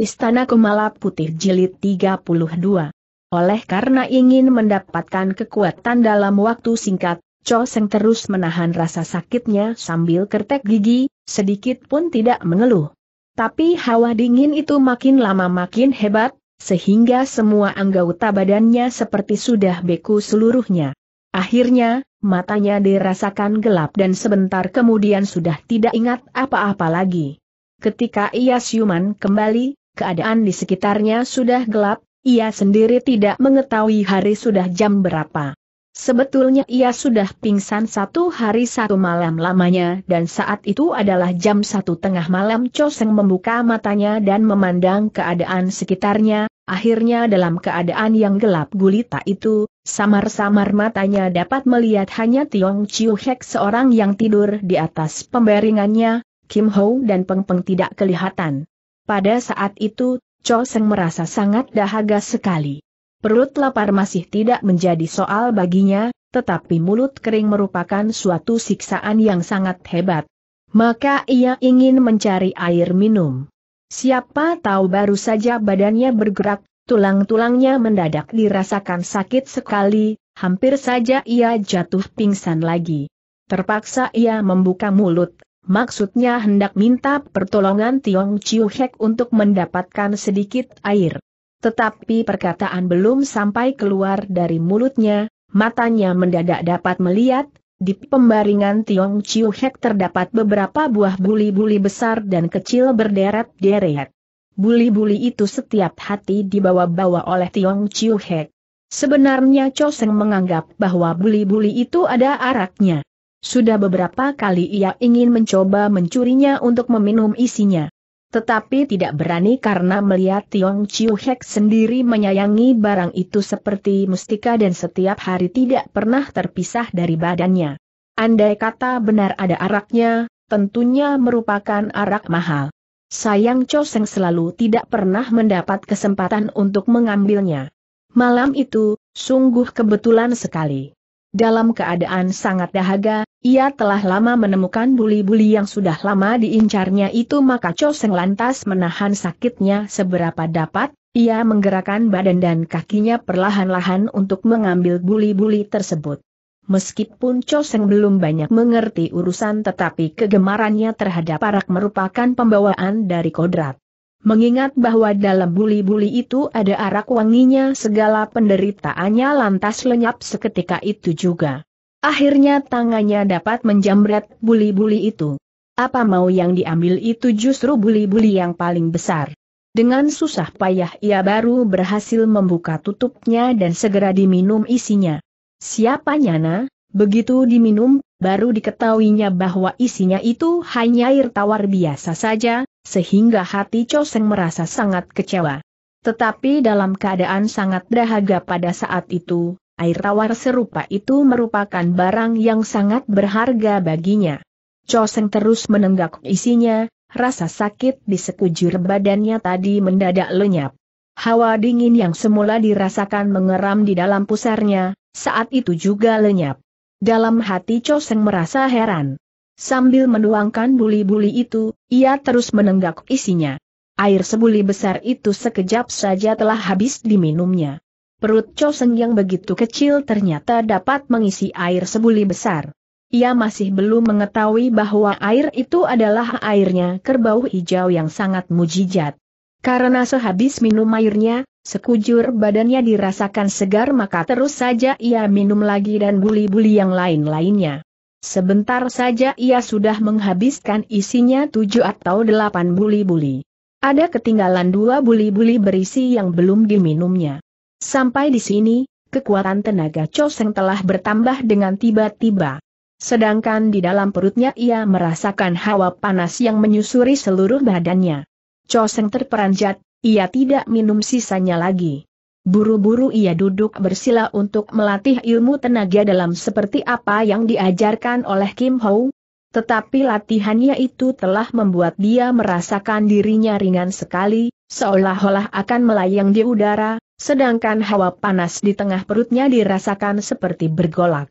Istana Kumala Putih Jilid 32. Oleh karena ingin mendapatkan kekuatan dalam waktu singkat, Cho Seng terus menahan rasa sakitnya sambil kertek gigi, sedikit pun tidak mengeluh. Tapi hawa dingin itu makin lama makin hebat, sehingga semua anggota badannya seperti sudah beku seluruhnya. Akhirnya, matanya dirasakan gelap dan sebentar kemudian sudah tidak ingat apa-apa lagi. Ketika ia siuman kembali, keadaan di sekitarnya sudah gelap, ia sendiri tidak mengetahui hari sudah jam berapa. Sebetulnya ia sudah pingsan satu hari satu malam lamanya dan saat itu adalah jam satu tengah malam Choseng membuka matanya dan memandang keadaan sekitarnya, akhirnya dalam keadaan yang gelap gulita itu, samar-samar matanya dapat melihat hanya Tiong Chiu Hek seorang yang tidur di atas pembaringannya, Kim Ho dan Peng Peng tidak kelihatan. Pada saat itu, Cho Seng merasa sangat dahaga sekali. Perut lapar masih tidak menjadi soal baginya, tetapi mulut kering merupakan suatu siksaan yang sangat hebat. Maka ia ingin mencari air minum. Siapa tahu baru saja badannya bergerak, tulang-tulangnya mendadak dirasakan sakit sekali, hampir saja ia jatuh pingsan lagi. Terpaksa ia membuka mulut, Maksudnya hendak minta pertolongan Tiong Chiu Hek untuk mendapatkan sedikit air. Tetapi perkataan belum sampai keluar dari mulutnya, matanya mendadak dapat melihat, di pembaringan Tiong Chiu Hek terdapat beberapa buah buli-buli besar dan kecil berderet-deret. Buli-buli itu setiap hati dibawa-bawa oleh Tiong Chiu Hek. Sebenarnya Choseng menganggap bahwa buli-buli itu ada araknya. Sudah beberapa kali ia ingin mencoba mencurinya untuk meminum isinya. Tetapi tidak berani karena melihat Tiong Chiu Hek sendiri menyayangi barang itu seperti mustika dan setiap hari tidak pernah terpisah dari badannya. Andai kata benar ada araknya, tentunya merupakan arak mahal. Sayang Seng selalu tidak pernah mendapat kesempatan untuk mengambilnya. Malam itu, sungguh kebetulan sekali. Dalam keadaan sangat dahaga, ia telah lama menemukan buli-buli yang sudah lama diincarnya itu maka Cho lantas menahan sakitnya seberapa dapat, ia menggerakkan badan dan kakinya perlahan-lahan untuk mengambil buli-buli tersebut. Meskipun Cho belum banyak mengerti urusan tetapi kegemarannya terhadap arak merupakan pembawaan dari kodrat. Mengingat bahwa dalam buli-buli itu ada arak wanginya segala penderitaannya lantas lenyap seketika itu juga. Akhirnya tangannya dapat menjamret buli-buli itu. Apa mau yang diambil itu justru buli-buli yang paling besar. Dengan susah payah ia baru berhasil membuka tutupnya dan segera diminum isinya. Siapa Nyana? Begitu diminum, baru diketahuinya bahwa isinya itu hanya air tawar biasa saja, sehingga hati Choseng merasa sangat kecewa. Tetapi dalam keadaan sangat dahaga pada saat itu, air tawar serupa itu merupakan barang yang sangat berharga baginya. Choseng terus menenggak isinya, rasa sakit di sekujur badannya tadi mendadak lenyap. Hawa dingin yang semula dirasakan mengeram di dalam pusarnya, saat itu juga lenyap. Dalam hati Coseng merasa heran. Sambil menuangkan buli-buli itu, ia terus menenggak isinya. Air sebuli besar itu sekejap saja telah habis diminumnya. Perut Coseng yang begitu kecil ternyata dapat mengisi air sebuli besar. Ia masih belum mengetahui bahwa air itu adalah airnya kerbau hijau yang sangat mujijat. Karena sehabis minum airnya, sekujur badannya dirasakan segar maka terus saja ia minum lagi dan buli-buli yang lain-lainnya. Sebentar saja ia sudah menghabiskan isinya tujuh atau delapan buli-buli. Ada ketinggalan dua buli-buli berisi yang belum diminumnya. Sampai di sini, kekuatan tenaga Choseng telah bertambah dengan tiba-tiba. Sedangkan di dalam perutnya ia merasakan hawa panas yang menyusuri seluruh badannya. Choseng terperanjat, ia tidak minum sisanya lagi. Buru-buru ia duduk bersila untuk melatih ilmu tenaga dalam seperti apa yang diajarkan oleh Kim Ho. Tetapi latihannya itu telah membuat dia merasakan dirinya ringan sekali, seolah-olah akan melayang di udara, sedangkan hawa panas di tengah perutnya dirasakan seperti bergolak.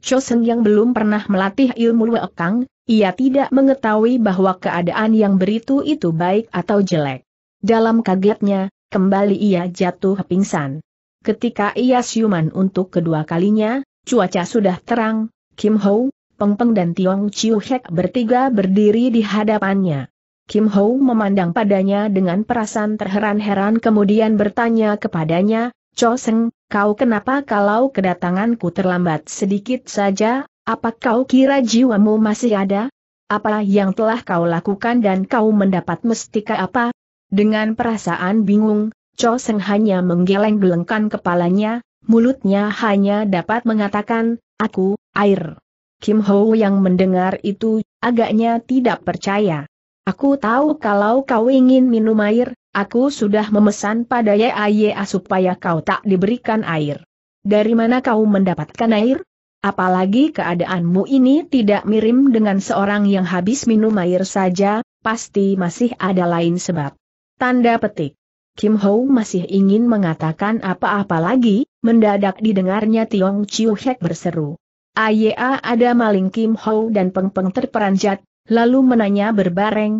Chosen yang belum pernah melatih ilmu Wekang, ia tidak mengetahui bahwa keadaan yang beritu itu baik atau jelek. Dalam kagetnya, kembali ia jatuh pingsan. Ketika ia siuman untuk kedua kalinya, cuaca sudah terang, Kim Ho, Peng Peng dan Tiong Chiu Hek bertiga berdiri di hadapannya. Kim Ho memandang padanya dengan perasaan terheran-heran kemudian bertanya kepadanya, Cho Seng, Kau kenapa kalau kedatanganku terlambat sedikit saja, apa kau kira jiwamu masih ada? Apa yang telah kau lakukan dan kau mendapat mestika apa? Dengan perasaan bingung, Cho Seng hanya menggeleng-gelengkan kepalanya, mulutnya hanya dapat mengatakan, aku, air. Kim Ho yang mendengar itu, agaknya tidak percaya. Aku tahu kalau kau ingin minum air, Aku sudah memesan pada YAYA supaya kau tak diberikan air. Dari mana kau mendapatkan air? Apalagi keadaanmu ini tidak mirim dengan seorang yang habis minum air saja, pasti masih ada lain sebab. Tanda petik. Kim Ho masih ingin mengatakan apa-apa lagi, mendadak didengarnya Tiong Chiu Hek berseru. Aya ada maling Kim Ho dan Peng Peng terperanjat, lalu menanya berbareng,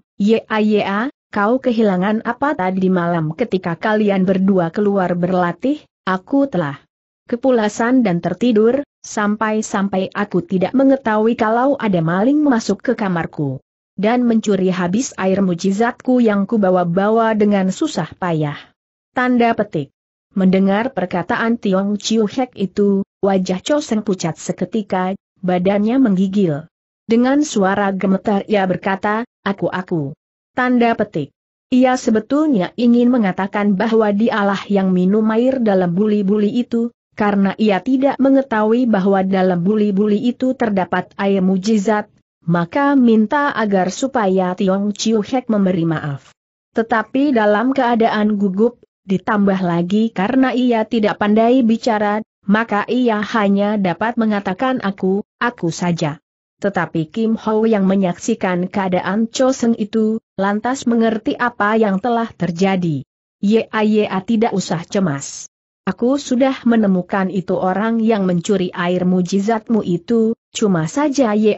Aya, kau kehilangan apa tadi malam ketika kalian berdua keluar berlatih, aku telah kepulasan dan tertidur, sampai-sampai aku tidak mengetahui kalau ada maling masuk ke kamarku dan mencuri habis air mujizatku yang kubawa-bawa dengan susah payah. Tanda petik. Mendengar perkataan Tiong Chiu Hek itu, wajah Choseng pucat seketika, badannya menggigil. Dengan suara gemetar ia berkata, aku-aku. Tanda petik. Ia sebetulnya ingin mengatakan bahwa dialah yang minum air dalam buli-buli itu, karena ia tidak mengetahui bahwa dalam buli-buli itu terdapat air mujizat, maka minta agar supaya Tiong Chiu Hek memberi maaf. Tetapi dalam keadaan gugup, ditambah lagi karena ia tidak pandai bicara, maka ia hanya dapat mengatakan aku, aku saja. Tetapi Kim Ho yang menyaksikan keadaan Cho Seng itu, lantas mengerti apa yang telah terjadi. Ya tidak usah cemas. Aku sudah menemukan itu orang yang mencuri air mujizatmu itu, cuma saja Ya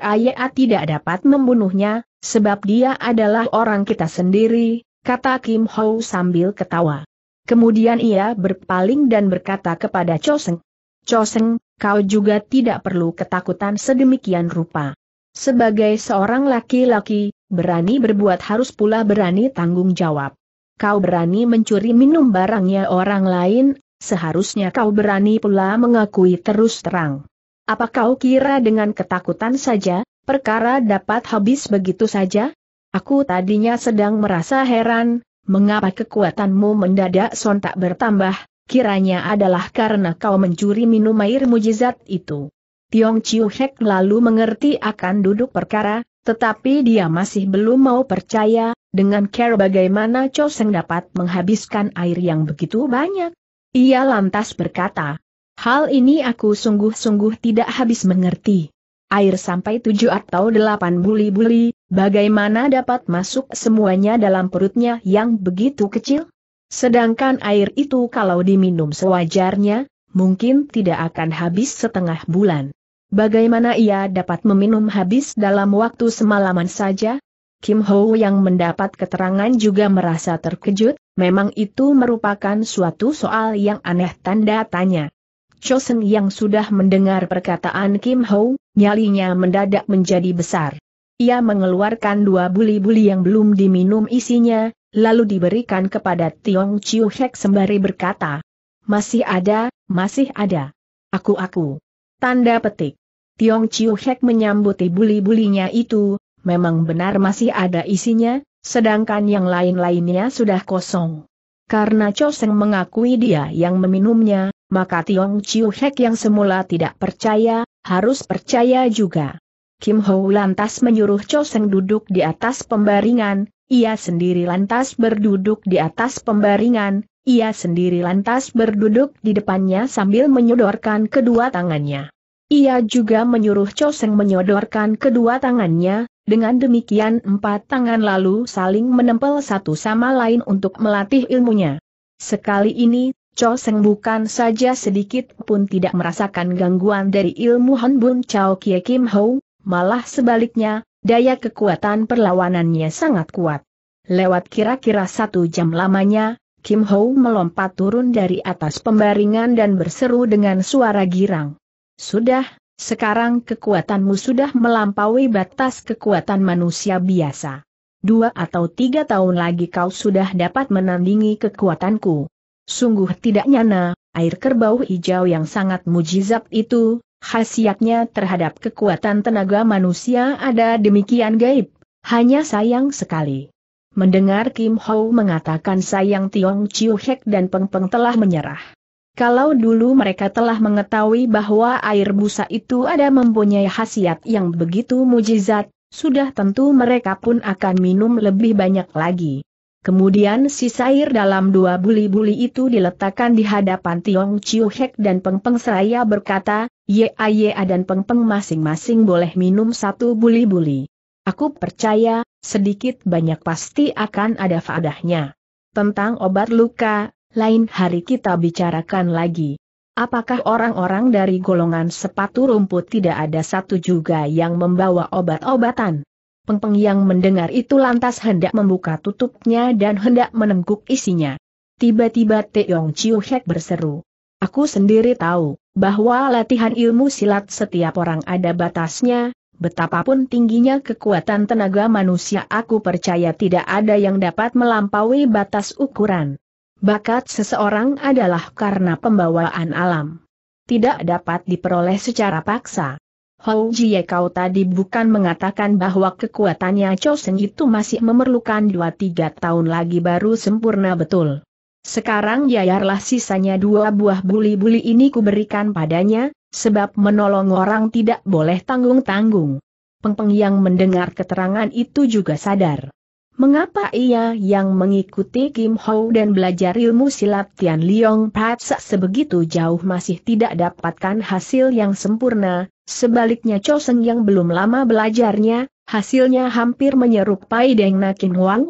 tidak dapat membunuhnya, sebab dia adalah orang kita sendiri, kata Kim Ho sambil ketawa. Kemudian ia berpaling dan berkata kepada Cho Seng, Cho Seng, kau juga tidak perlu ketakutan sedemikian rupa. Sebagai seorang laki-laki, berani berbuat harus pula berani tanggung jawab. Kau berani mencuri minum barangnya orang lain, seharusnya kau berani pula mengakui terus terang. Apa kau kira dengan ketakutan saja, perkara dapat habis begitu saja? Aku tadinya sedang merasa heran, mengapa kekuatanmu mendadak sontak bertambah, kiranya adalah karena kau mencuri minum air mujizat itu. Tiong Chiu Hek lalu mengerti akan duduk perkara, tetapi dia masih belum mau percaya, dengan care bagaimana Cho Seng dapat menghabiskan air yang begitu banyak. Ia lantas berkata, hal ini aku sungguh-sungguh tidak habis mengerti. Air sampai tujuh atau delapan buli-buli, bagaimana dapat masuk semuanya dalam perutnya yang begitu kecil? Sedangkan air itu kalau diminum sewajarnya, mungkin tidak akan habis setengah bulan. Bagaimana ia dapat meminum habis dalam waktu semalaman saja? Kim Ho yang mendapat keterangan juga merasa terkejut, memang itu merupakan suatu soal yang aneh tanda tanya. Chosen yang sudah mendengar perkataan Kim Ho, nyalinya mendadak menjadi besar. Ia mengeluarkan dua buli-buli yang belum diminum isinya, lalu diberikan kepada Tiong Chiu Hek sembari berkata, masih ada, masih ada. Aku-aku. Tanda petik. Tiong Chiu Hek menyambuti buli-bulinya itu, memang benar masih ada isinya, sedangkan yang lain-lainnya sudah kosong. Karena Cho Seng mengakui dia yang meminumnya, maka Tiong Chiu Hek yang semula tidak percaya, harus percaya juga. Kim Ho lantas menyuruh Cho Seng duduk di atas pembaringan, ia sendiri lantas berduduk di atas pembaringan, ia sendiri lantas berduduk di depannya sambil menyodorkan kedua tangannya. Ia juga menyuruh Choseng menyodorkan kedua tangannya, dengan demikian empat tangan lalu saling menempel satu sama lain untuk melatih ilmunya. Sekali ini, Choseng bukan saja sedikit pun tidak merasakan gangguan dari ilmu Hanbun Chao Kie Kim Ho, malah sebaliknya, Daya kekuatan perlawanannya sangat kuat. Lewat kira-kira satu jam lamanya, Kim Ho melompat turun dari atas pembaringan dan berseru dengan suara girang. Sudah, sekarang kekuatanmu sudah melampaui batas kekuatan manusia biasa. Dua atau tiga tahun lagi kau sudah dapat menandingi kekuatanku. Sungguh tidak nyana, air kerbau hijau yang sangat mujizat itu, Khasiatnya terhadap kekuatan tenaga manusia ada demikian gaib, hanya sayang sekali. Mendengar Kim Ho mengatakan sayang Tiong Chiu Hek dan Peng Peng telah menyerah. Kalau dulu mereka telah mengetahui bahwa air busa itu ada mempunyai khasiat yang begitu mujizat, sudah tentu mereka pun akan minum lebih banyak lagi. Kemudian si sair dalam dua buli-buli itu diletakkan di hadapan Tiong Chiu Hek dan Peng Peng Seraya berkata, Yaya dan Peng Peng masing-masing boleh minum satu buli-buli. Aku percaya, sedikit banyak pasti akan ada faedahnya. Tentang obat luka, lain hari kita bicarakan lagi. Apakah orang-orang dari golongan sepatu rumput tidak ada satu juga yang membawa obat-obatan? Pengpeng yang mendengar itu lantas hendak membuka tutupnya dan hendak menengkuk isinya. Tiba-tiba Teong Chiu Hek berseru. Aku sendiri tahu, bahwa latihan ilmu silat setiap orang ada batasnya, betapapun tingginya kekuatan tenaga manusia aku percaya tidak ada yang dapat melampaui batas ukuran. Bakat seseorang adalah karena pembawaan alam. Tidak dapat diperoleh secara paksa. Hou Jie kau tadi bukan mengatakan bahwa kekuatannya Chosen itu masih memerlukan 2-3 tahun lagi baru sempurna betul. Sekarang yayarlah sisanya dua buah buli-buli ini kuberikan padanya, sebab menolong orang tidak boleh tanggung-tanggung. Pengpeng yang mendengar keterangan itu juga sadar. Mengapa ia yang mengikuti Kim Ho dan belajar ilmu silat Tian Liong Patsa sebegitu jauh masih tidak dapatkan hasil yang sempurna, Sebaliknya Choseng yang belum lama belajarnya, hasilnya hampir menyerupai Deng Nakin Wang.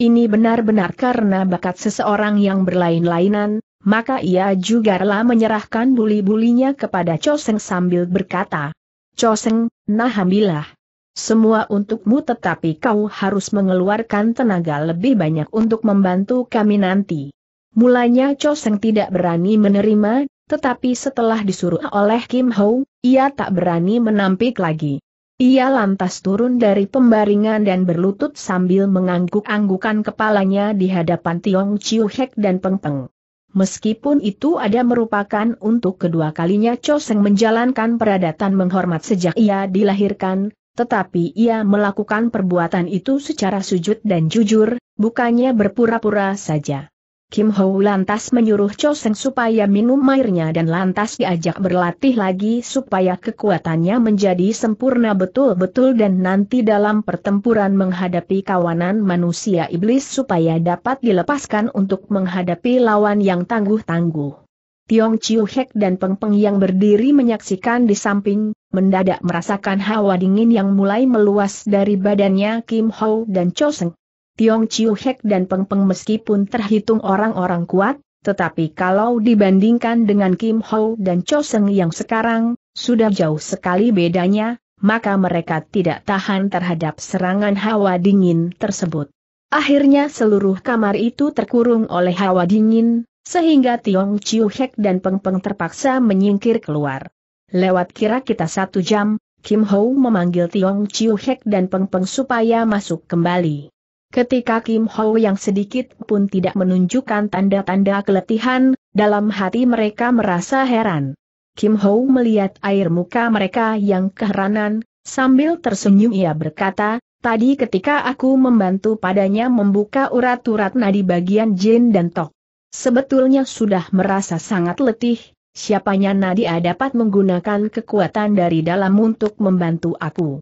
Ini benar-benar karena bakat seseorang yang berlain-lainan, maka ia juga rela menyerahkan buli-bulinya kepada Choseng sambil berkata, Choseng, nahambilah. Semua untukmu tetapi kau harus mengeluarkan tenaga lebih banyak untuk membantu kami nanti. Mulanya Choseng tidak berani menerima, tetapi setelah disuruh oleh Kim Ho, ia tak berani menampik lagi. Ia lantas turun dari pembaringan dan berlutut sambil mengangguk-anggukan kepalanya di hadapan Tiong Chiu Hek dan Peng Peng. Meskipun itu ada merupakan untuk kedua kalinya Choseng menjalankan peradatan menghormat sejak ia dilahirkan, tetapi ia melakukan perbuatan itu secara sujud dan jujur, bukannya berpura-pura saja. Kim Ho lantas menyuruh Cho Seng supaya minum airnya dan lantas diajak berlatih lagi supaya kekuatannya menjadi sempurna betul-betul dan nanti dalam pertempuran menghadapi kawanan manusia iblis supaya dapat dilepaskan untuk menghadapi lawan yang tangguh-tangguh. Tiong Chiu Hek dan Peng Peng yang berdiri menyaksikan di samping, mendadak merasakan hawa dingin yang mulai meluas dari badannya Kim Ho dan Cho Seng. Tiong Chiu Hek dan Peng Peng meskipun terhitung orang-orang kuat, tetapi kalau dibandingkan dengan Kim Ho dan Cho Seng yang sekarang, sudah jauh sekali bedanya, maka mereka tidak tahan terhadap serangan hawa dingin tersebut. Akhirnya seluruh kamar itu terkurung oleh hawa dingin, sehingga Tiong Chiu Hek dan Peng Peng terpaksa menyingkir keluar. Lewat kira kita satu jam, Kim Ho memanggil Tiong Chiu Hek dan Peng Peng supaya masuk kembali. Ketika Kim Ho yang sedikit pun tidak menunjukkan tanda-tanda keletihan, dalam hati mereka merasa heran. Kim Ho melihat air muka mereka yang keheranan, sambil tersenyum ia berkata, Tadi ketika aku membantu padanya membuka urat-urat nadi bagian jin dan tok. Sebetulnya sudah merasa sangat letih, siapanya Nadi dapat menggunakan kekuatan dari dalam untuk membantu aku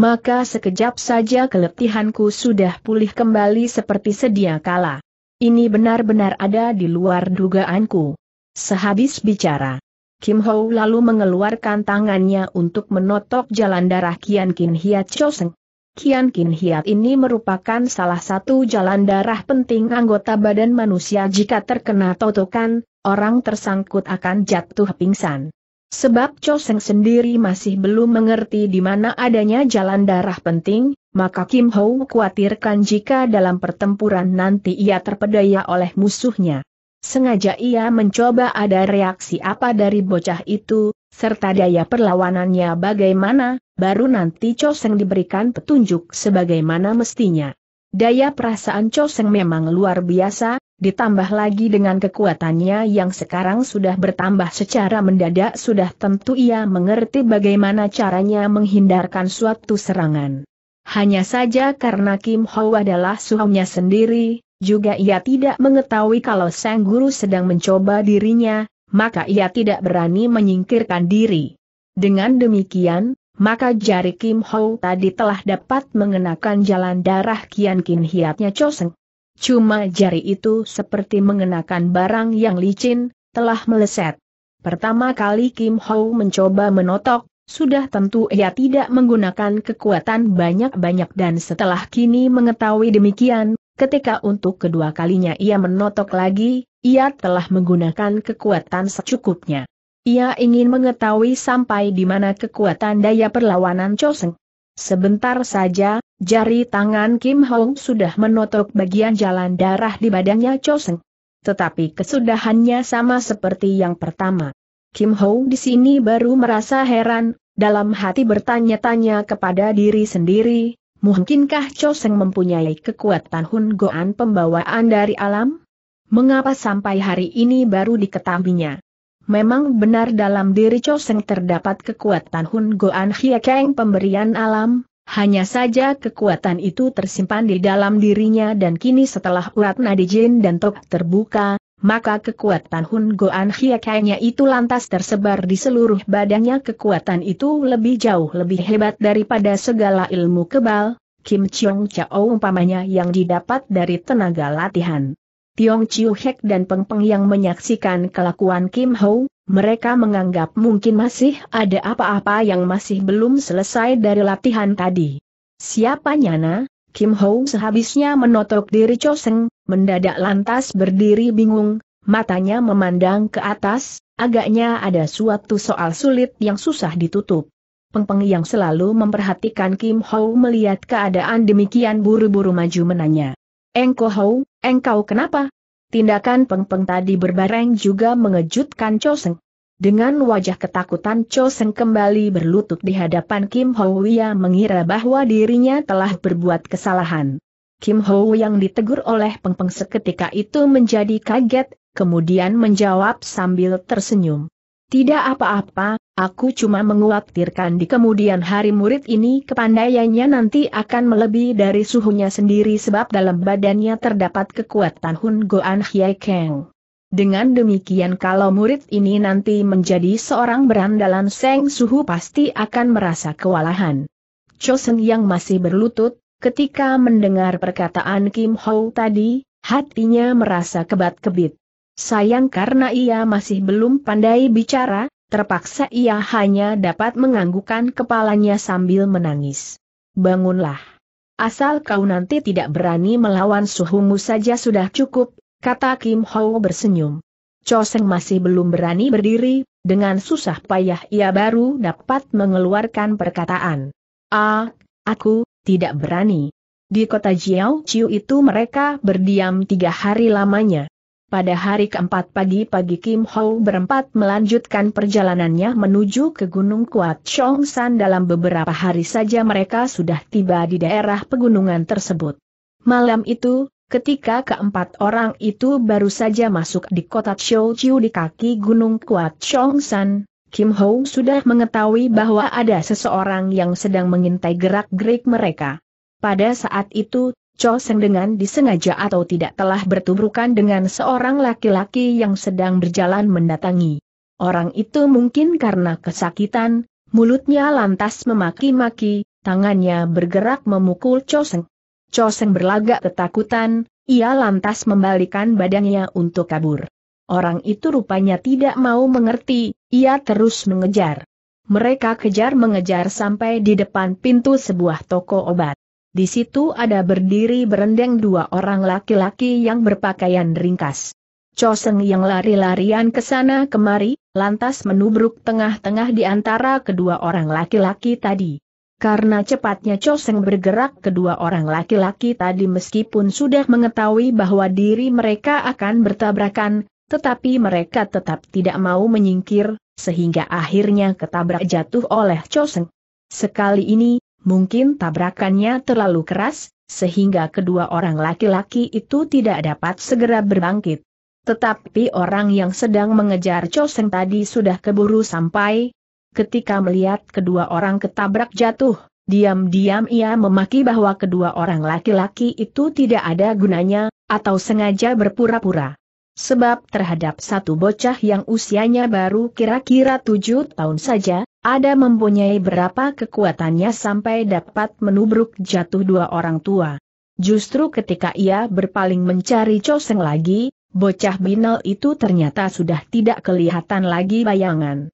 maka sekejap saja keletihanku sudah pulih kembali seperti sedia kala. Ini benar-benar ada di luar dugaanku. Sehabis bicara, Kim Ho lalu mengeluarkan tangannya untuk menotok jalan darah Kian Kin Hiat Choseng. Kian Kin Hiat ini merupakan salah satu jalan darah penting anggota badan manusia jika terkena totokan, orang tersangkut akan jatuh pingsan. Sebab Choseng sendiri masih belum mengerti di mana adanya jalan darah penting, maka Kim Ho khawatirkan jika dalam pertempuran nanti ia terpedaya oleh musuhnya. Sengaja ia mencoba ada reaksi apa dari bocah itu, serta daya perlawanannya bagaimana, baru nanti Choseng diberikan petunjuk sebagaimana mestinya. Daya perasaan Choseng memang luar biasa, ditambah lagi dengan kekuatannya yang sekarang sudah bertambah secara mendadak sudah tentu ia mengerti bagaimana caranya menghindarkan suatu serangan. Hanya saja karena Kim Ho adalah suhunya sendiri, juga ia tidak mengetahui kalau Sang Guru sedang mencoba dirinya, maka ia tidak berani menyingkirkan diri. Dengan demikian, maka jari Kim Ho tadi telah dapat mengenakan jalan darah Kian Kin Hiatnya Choseng. Cuma jari itu seperti mengenakan barang yang licin, telah meleset. Pertama kali Kim Ho mencoba menotok, sudah tentu ia tidak menggunakan kekuatan banyak-banyak dan setelah kini mengetahui demikian, ketika untuk kedua kalinya ia menotok lagi, ia telah menggunakan kekuatan secukupnya. Ia ingin mengetahui sampai di mana kekuatan daya perlawanan Choseng. Sebentar saja, jari tangan Kim Hong sudah menotok bagian jalan darah di badannya Choseng. Tetapi kesudahannya sama seperti yang pertama. Kim Hong di sini baru merasa heran, dalam hati bertanya-tanya kepada diri sendiri, mungkinkah Choseng mempunyai kekuatan Hun Goan pembawaan dari alam? Mengapa sampai hari ini baru diketahuinya? Memang benar dalam diri Choseng terdapat kekuatan Hun Goan Hiekeng pemberian alam, hanya saja kekuatan itu tersimpan di dalam dirinya dan kini setelah urat nadi jin dan tok terbuka, maka kekuatan Hun Goan Hiekengnya itu lantas tersebar di seluruh badannya kekuatan itu lebih jauh lebih hebat daripada segala ilmu kebal, Kim Chong Chao umpamanya yang didapat dari tenaga latihan. Tiong Chiu Hek dan Peng Peng yang menyaksikan kelakuan Kim Ho, mereka menganggap mungkin masih ada apa-apa yang masih belum selesai dari latihan tadi. Siapa nyana? Kim Ho sehabisnya menotok diri Choseng, mendadak lantas berdiri bingung, matanya memandang ke atas, agaknya ada suatu soal sulit yang susah ditutup. Peng Peng yang selalu memperhatikan Kim Ho melihat keadaan demikian buru-buru maju menanya. Engko Hou, engkau kenapa? Tindakan pengpeng tadi berbareng juga mengejutkan Cho Seng. Dengan wajah ketakutan Cho Seng kembali berlutut di hadapan Kim Ho Wia mengira bahwa dirinya telah berbuat kesalahan. Kim Ho yang ditegur oleh pengpeng seketika itu menjadi kaget, kemudian menjawab sambil tersenyum. Tidak apa-apa, Aku cuma menguatirkan di kemudian hari murid ini kepandaiannya nanti akan melebihi dari suhunya sendiri sebab dalam badannya terdapat kekuatan Hun Goan Hye Kang. Dengan demikian kalau murid ini nanti menjadi seorang berandalan Seng Suhu pasti akan merasa kewalahan. Chosen yang masih berlutut, ketika mendengar perkataan Kim Ho tadi, hatinya merasa kebat-kebit. Sayang karena ia masih belum pandai bicara, Terpaksa ia hanya dapat menganggukkan kepalanya sambil menangis. Bangunlah. Asal kau nanti tidak berani melawan suhumu saja sudah cukup, kata Kim Ho bersenyum. Choseng masih belum berani berdiri, dengan susah payah ia baru dapat mengeluarkan perkataan. Ah, aku, tidak berani. Di kota Jiao Chiu itu mereka berdiam tiga hari lamanya. Pada hari keempat pagi-pagi Kim Ho berempat melanjutkan perjalanannya menuju ke Gunung Kuat Chong San dalam beberapa hari saja mereka sudah tiba di daerah pegunungan tersebut. Malam itu, ketika keempat orang itu baru saja masuk di kota Chou Chiu di kaki Gunung Kuat Chong San, Kim Ho sudah mengetahui bahwa ada seseorang yang sedang mengintai gerak-gerik mereka. Pada saat itu, Cho dengan disengaja atau tidak telah bertubrukan dengan seorang laki-laki yang sedang berjalan mendatangi. Orang itu mungkin karena kesakitan, mulutnya lantas memaki-maki, tangannya bergerak memukul Cho Seng. Cho berlagak ketakutan, ia lantas membalikan badannya untuk kabur. Orang itu rupanya tidak mau mengerti, ia terus mengejar. Mereka kejar-mengejar sampai di depan pintu sebuah toko obat. Di situ ada berdiri berendeng dua orang laki-laki yang berpakaian ringkas. Coseng yang lari-larian ke sana kemari, lantas menubruk tengah-tengah di antara kedua orang laki-laki tadi. Karena cepatnya Coseng bergerak kedua orang laki-laki tadi meskipun sudah mengetahui bahwa diri mereka akan bertabrakan, tetapi mereka tetap tidak mau menyingkir, sehingga akhirnya ketabrak jatuh oleh Coseng. Sekali ini, mungkin tabrakannya terlalu keras, sehingga kedua orang laki-laki itu tidak dapat segera berbangkit. Tetapi orang yang sedang mengejar Choseng tadi sudah keburu sampai, ketika melihat kedua orang ketabrak jatuh, diam-diam ia memaki bahwa kedua orang laki-laki itu tidak ada gunanya, atau sengaja berpura-pura. Sebab terhadap satu bocah yang usianya baru kira-kira tujuh tahun saja, ada mempunyai berapa kekuatannya sampai dapat menubruk jatuh dua orang tua. Justru ketika ia berpaling mencari Coseng lagi, bocah binal itu ternyata sudah tidak kelihatan lagi bayangan.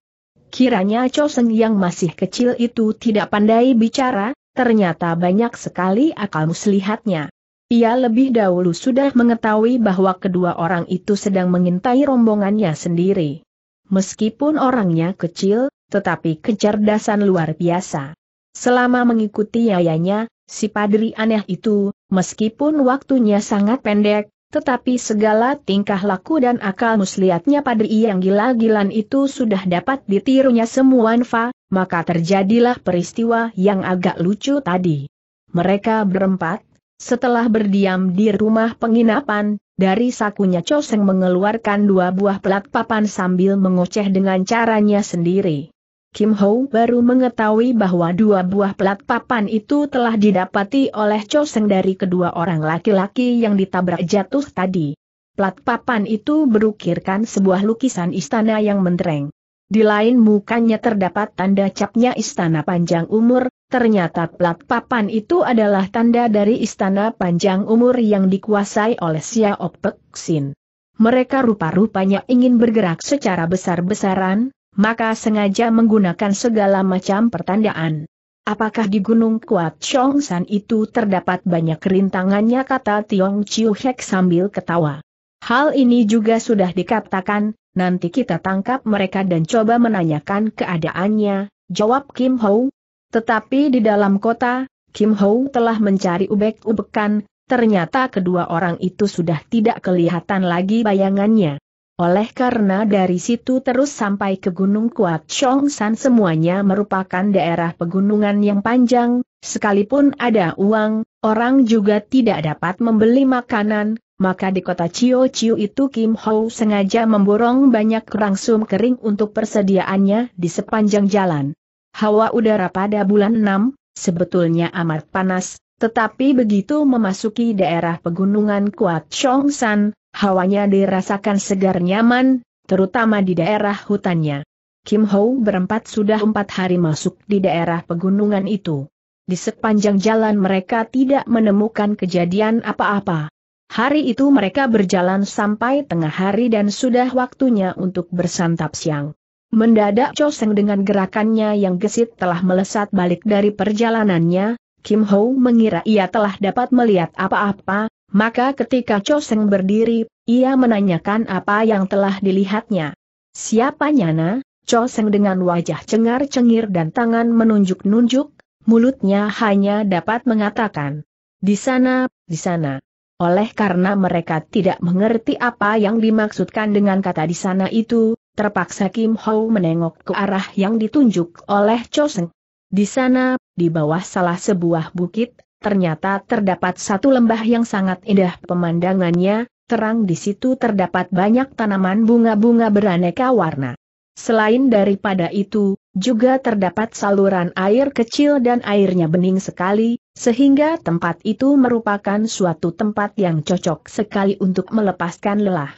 Kiranya Choseng yang masih kecil itu tidak pandai bicara, ternyata banyak sekali akal muslihatnya. Ia lebih dahulu sudah mengetahui bahwa kedua orang itu sedang mengintai rombongannya sendiri. Meskipun orangnya kecil, tetapi kecerdasan luar biasa. Selama mengikuti yayanya, si padri aneh itu, meskipun waktunya sangat pendek, tetapi segala tingkah laku dan akal muslihatnya padri yang gila-gilan itu sudah dapat ditirunya semua Nfa, maka terjadilah peristiwa yang agak lucu tadi. Mereka berempat, setelah berdiam di rumah penginapan, dari sakunya Choseng mengeluarkan dua buah pelat papan sambil mengoceh dengan caranya sendiri. Kim Ho baru mengetahui bahwa dua buah pelat papan itu telah didapati oleh Choseng dari kedua orang laki-laki yang ditabrak jatuh tadi. Plat papan itu berukirkan sebuah lukisan istana yang mentereng. Di lain mukanya terdapat tanda capnya istana panjang umur, ternyata plat papan itu adalah tanda dari istana panjang umur yang dikuasai oleh Xiao Xin. Mereka rupa-rupanya ingin bergerak secara besar-besaran, maka sengaja menggunakan segala macam pertandaan. Apakah di Gunung Kuat Chong San itu terdapat banyak rintangannya kata Tiong Chiu Hek sambil ketawa. Hal ini juga sudah dikatakan, nanti kita tangkap mereka dan coba menanyakan keadaannya, jawab Kim Ho. Tetapi di dalam kota, Kim Ho telah mencari ubek-ubekan, ternyata kedua orang itu sudah tidak kelihatan lagi bayangannya. Oleh karena dari situ terus sampai ke Gunung Kuat San semuanya merupakan daerah pegunungan yang panjang, sekalipun ada uang, orang juga tidak dapat membeli makanan, maka di kota Chio Chiu itu Kim Ho sengaja memborong banyak rangsum kering untuk persediaannya di sepanjang jalan. Hawa udara pada bulan 6, sebetulnya amat panas, tetapi begitu memasuki daerah pegunungan Kuat San, hawanya dirasakan segar nyaman, terutama di daerah hutannya. Kim Ho berempat sudah empat hari masuk di daerah pegunungan itu. Di sepanjang jalan mereka tidak menemukan kejadian apa-apa. Hari itu mereka berjalan sampai tengah hari dan sudah waktunya untuk bersantap siang. Mendadak Choseng dengan gerakannya yang gesit telah melesat balik dari perjalanannya, Kim Ho mengira ia telah dapat melihat apa-apa, maka ketika Choseng berdiri, ia menanyakan apa yang telah dilihatnya. Siapa Nyana? Choseng dengan wajah cengar-cengir dan tangan menunjuk-nunjuk, mulutnya hanya dapat mengatakan, di sana, di sana. Oleh karena mereka tidak mengerti apa yang dimaksudkan dengan kata di sana itu, terpaksa Kim Ho menengok ke arah yang ditunjuk oleh Choseng. Di sana, di bawah salah sebuah bukit, ternyata terdapat satu lembah yang sangat indah pemandangannya, terang di situ terdapat banyak tanaman bunga-bunga beraneka warna. Selain daripada itu, juga terdapat saluran air kecil dan airnya bening sekali, sehingga tempat itu merupakan suatu tempat yang cocok sekali untuk melepaskan lelah.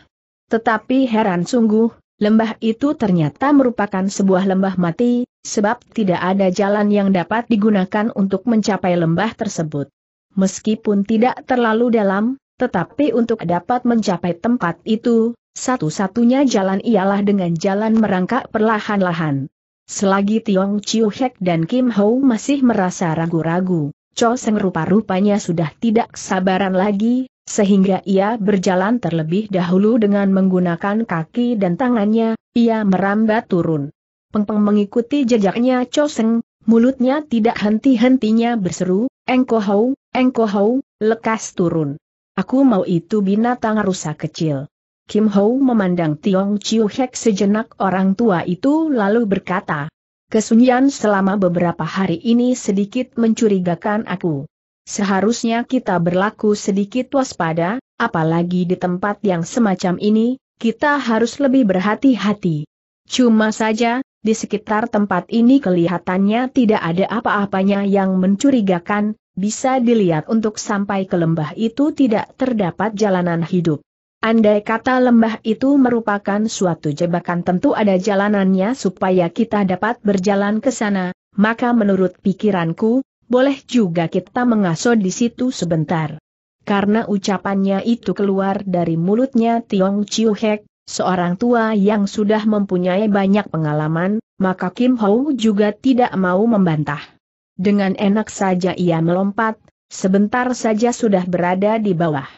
Tetapi heran sungguh, Lembah itu ternyata merupakan sebuah lembah mati, sebab tidak ada jalan yang dapat digunakan untuk mencapai lembah tersebut. Meskipun tidak terlalu dalam, tetapi untuk dapat mencapai tempat itu, satu-satunya jalan ialah dengan jalan merangkak perlahan-lahan. Selagi Tiong Chiu Hek dan Kim Ho masih merasa ragu-ragu, Cho Seng rupa-rupanya sudah tidak sabaran lagi, sehingga ia berjalan terlebih dahulu dengan menggunakan kaki dan tangannya, ia merambat turun. Pengpeng mengikuti jejaknya Choseng, mulutnya tidak henti-hentinya berseru, Engko Hou, Engko Hou, lekas turun. Aku mau itu binatang rusak kecil. Kim Ho memandang Tiong Chiu Hek sejenak orang tua itu lalu berkata, Kesunyian selama beberapa hari ini sedikit mencurigakan aku. Seharusnya kita berlaku sedikit waspada, apalagi di tempat yang semacam ini, kita harus lebih berhati-hati. Cuma saja, di sekitar tempat ini kelihatannya tidak ada apa-apanya yang mencurigakan, bisa dilihat untuk sampai ke lembah itu tidak terdapat jalanan hidup. Andai kata lembah itu merupakan suatu jebakan tentu ada jalanannya supaya kita dapat berjalan ke sana, maka menurut pikiranku, boleh juga kita mengasuh di situ sebentar. Karena ucapannya itu keluar dari mulutnya Tiong Chiu Hek, seorang tua yang sudah mempunyai banyak pengalaman, maka Kim Hou juga tidak mau membantah. Dengan enak saja ia melompat, sebentar saja sudah berada di bawah.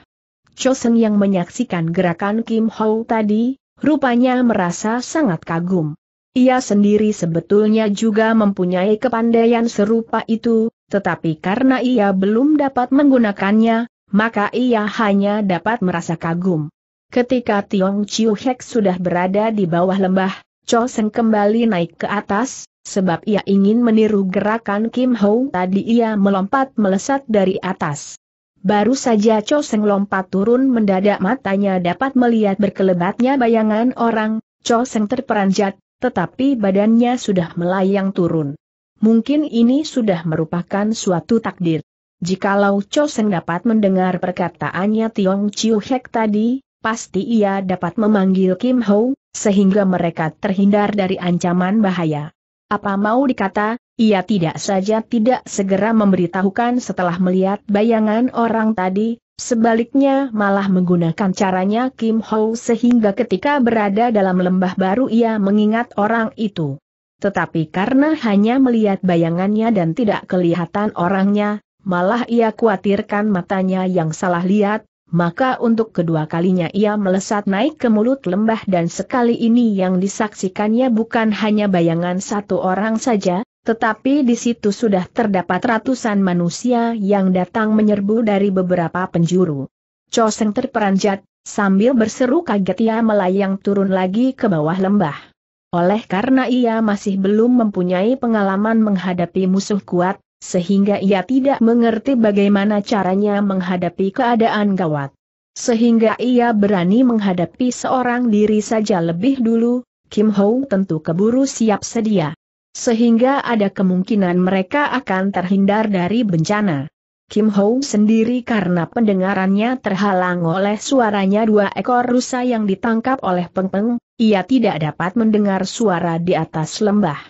Choseng yang menyaksikan gerakan Kim Hou tadi, rupanya merasa sangat kagum. Ia sendiri sebetulnya juga mempunyai kepandaian serupa itu, tetapi karena ia belum dapat menggunakannya, maka ia hanya dapat merasa kagum. Ketika Tiong Chiu Hek sudah berada di bawah lembah, Cho Seng kembali naik ke atas, sebab ia ingin meniru gerakan Kim Ho tadi ia melompat melesat dari atas. Baru saja Cho Seng lompat turun mendadak matanya dapat melihat berkelebatnya bayangan orang, Cho Seng terperanjat, tetapi badannya sudah melayang turun. Mungkin ini sudah merupakan suatu takdir. Jikalau Chosen dapat mendengar perkataannya Tiong Chiu Hek tadi, pasti ia dapat memanggil Kim Ho, sehingga mereka terhindar dari ancaman bahaya. Apa mau dikata, ia tidak saja tidak segera memberitahukan setelah melihat bayangan orang tadi, sebaliknya malah menggunakan caranya Kim Ho sehingga ketika berada dalam lembah baru ia mengingat orang itu. Tetapi karena hanya melihat bayangannya dan tidak kelihatan orangnya, malah ia khawatirkan matanya yang salah lihat, maka untuk kedua kalinya ia melesat naik ke mulut lembah dan sekali ini yang disaksikannya bukan hanya bayangan satu orang saja, tetapi di situ sudah terdapat ratusan manusia yang datang menyerbu dari beberapa penjuru. Choseng terperanjat, sambil berseru kaget ia melayang turun lagi ke bawah lembah. Oleh karena ia masih belum mempunyai pengalaman menghadapi musuh kuat, sehingga ia tidak mengerti bagaimana caranya menghadapi keadaan gawat. Sehingga ia berani menghadapi seorang diri saja lebih dulu, Kim Ho tentu keburu siap sedia. Sehingga ada kemungkinan mereka akan terhindar dari bencana. Kim Ho sendiri karena pendengarannya terhalang oleh suaranya dua ekor rusa yang ditangkap oleh pengpeng, Peng, ia tidak dapat mendengar suara di atas lembah.